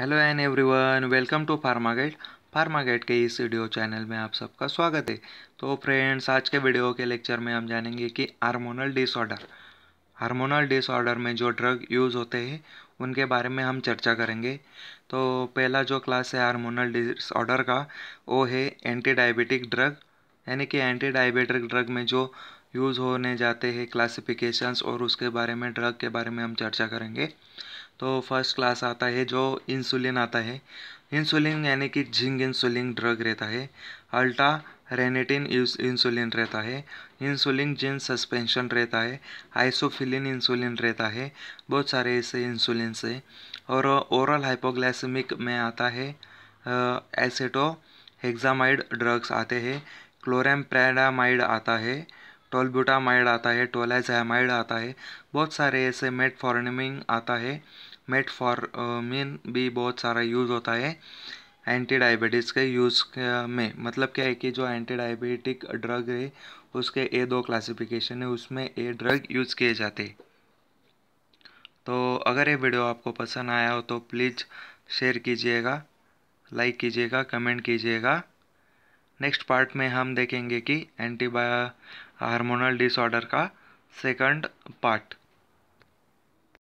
hello and everyone welcome to pharma guide pharma के इस video channel में आप सबका स्वागत है तो फ्रेंड्स आज के वीडियो के लेक्चर में हम जानेंगे कि हार्मोनल डिसऑर्डर हार्मोनल डिसऑर्डर में जो ड्रग यूज़ होते हैं उनके बारे में हम चर्चा करेंगे तो पहला जो क्लास है हार्मोनल डिसऑर्डर का वो है एंटी डायबिटिक ड्रग यानी कि एंटी डायबिटिक ड्रग में जो यूज़ होने जाते हैं क्लासिफिकेशंस और उसके बारे में ड्रग के बारे में हम चर्चा करेंगे तो फर्स्ट क्लास आता है जो इंसुलिन आता है इंसुलिन यानी कि झिंग इंसुलिन ड्रग रहता है अल्टा रेनेटिन इंसुलिन रहता है इंसुलिन जिन सस्पेंशन रहता है आइसोफिलिन इंसुलिन रहता है बहुत सारे ऐसे इंसुलिन से और ओरल हाइपोग्लाइसमिक में आता है एसेटो हेग्जामाइड ड्रग्स आते हैं क्लोरेम्प्रेडामाइड आता है टोलब्यूटामाइड आता है टोलाजामाइड आता है बहुत सारे ऐसे मेटफॉर्निमिंग आता है मेट मीन भी बहुत सारा यूज़ होता है एंटी डायबिटीज़ के यूज़ में मतलब क्या है कि जो एंटी डायबिटिक ड्रग है उसके ए दो क्लासिफिकेशन है उसमें ए ड्रग यूज़ किए जाते तो अगर ये वीडियो आपको पसंद आया हो तो प्लीज़ शेयर कीजिएगा लाइक कीजिएगा कमेंट कीजिएगा नेक्स्ट पार्ट में हम देखेंगे कि एंटीबायो हार्मोनल डिसऑर्डर का सेकंड पार्ट